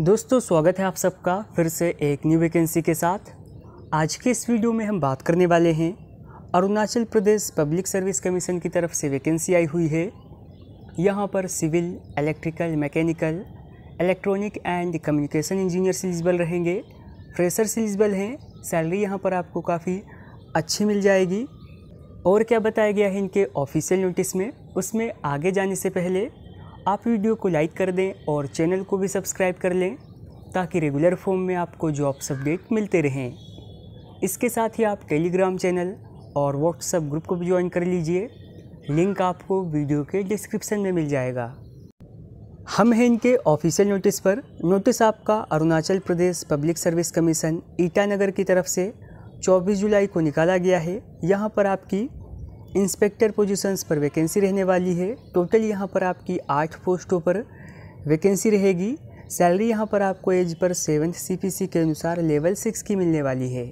दोस्तों स्वागत है आप सबका फिर से एक न्यू वैकेंसी के साथ आज के इस वीडियो में हम बात करने वाले हैं Arunachal Pradesh public service commission की तरफ से वैकेंसी आई हुई है यहाँ पर civil electrical mechanical electronic and communication engineer eligible रहेंगे फ्रेशर एलिजिबल हैं सैलरी यहाँ पर आपको काफ़ी अच्छी मिल जाएगी और क्या बताया गया है इनके ऑफिशियल नोटिस में उसमें आगे जाने से पहले आप वीडियो को लाइक कर दें और चैनल को भी सब्सक्राइब कर लें ताकि रेगुलर फॉर्म में आपको जॉब्स अपडेट मिलते रहें इसके साथ ही आप टेलीग्राम चैनल और व्हाट्सएप ग्रुप को भी ज्वाइन कर लीजिए लिंक आपको वीडियो के डिस्क्रिप्शन में मिल जाएगा हम हैं इनके ऑफिशियल नोटिस पर नोटिस आपका Arunachal Pradesh public service commission Itanagar की तरफ से 24 जुलाई को निकाला गया है यहाँ पर आपकी इंस्पेक्टर पोजीशंस पर वैकेंसी रहने वाली है टोटल यहाँ पर आपकी आठ पोस्टों पर वैकेंसी रहेगी सैलरी यहाँ पर आपको एज पर सेवन्थ सीपीसी के अनुसार लेवल सिक्स की मिलने वाली है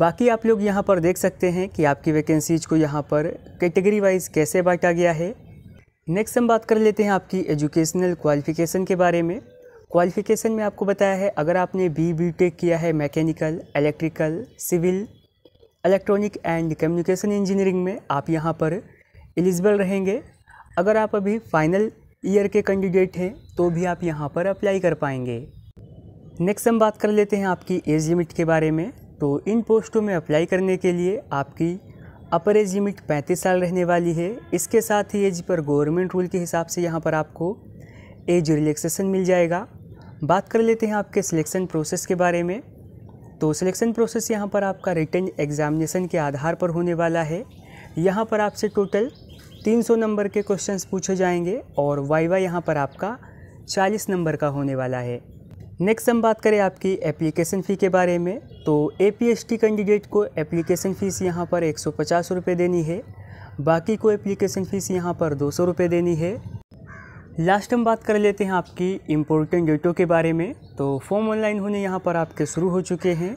बाकी आप लोग यहाँ पर देख सकते हैं कि आपकी वैकेंसीज को यहाँ पर कैटेगरी वाइज कैसे बांटा गया है नेक्स्ट हम बात कर लेते हैं आपकी एजुकेशनल क्वालिफ़िकेशन के बारे में क्वालिफ़िकेशन में आपको बताया है अगर आपने बी बी टेक किया है mechanical electrical civil electronic and communication engineering में आप यहाँ पर एलिजिबल रहेंगे अगर आप अभी फाइनल ईयर के कैंडिडेट हैं तो भी आप यहाँ पर अप्लाई कर पाएंगे नेक्स्ट हम बात कर लेते हैं आपकी एज लिमिट के बारे में तो इन पोस्टों में अप्लाई करने के लिए आपकी अपर एज लिमिट पैंतीस साल रहने वाली है इसके साथ ही एज पर गवर्नमेंट रूल के हिसाब से यहाँ पर आपको एज रिलैक्सेशन मिल जाएगा बात कर लेते हैं आपके सिलेक्शन प्रोसेस के बारे में तो सिलेक्शन प्रोसेस यहाँ पर आपका रिटर्न एग्जामिनेशन के आधार पर होने वाला है यहाँ पर आपसे टोटल 300 नंबर के क्वेश्चंस पूछे जाएंगे और वाइवा यहाँ पर आपका 40 नंबर का होने वाला है नेक्स्ट हम बात करें आपकी एप्लीकेशन फ़ी के बारे में तो ए कैंडिडेट को एप्लीकेशन फ़ीस यहाँ पर एक सौ देनी है बाकी को एप्लीकेशन फ़ीस यहाँ पर दो सौ देनी है लास्ट हम बात कर लेते हैं आपकी इम्पोर्टेंट डेटों के बारे में तो फॉर्म ऑनलाइन होने यहाँ पर आपके शुरू हो चुके हैं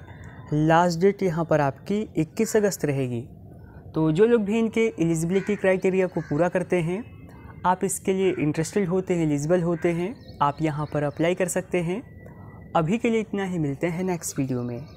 लास्ट डेट यहाँ पर आपकी 21 अगस्त रहेगी तो जो लोग भी इनके एलिजिबिलिटी क्राइटेरिया को पूरा करते हैं आप इसके लिए इंटरेस्टेड होते हैं एलिजिबल होते हैं आप यहाँ पर अप्लाई कर सकते हैं अभी के लिए इतना ही मिलते हैं नेक्स्ट वीडियो में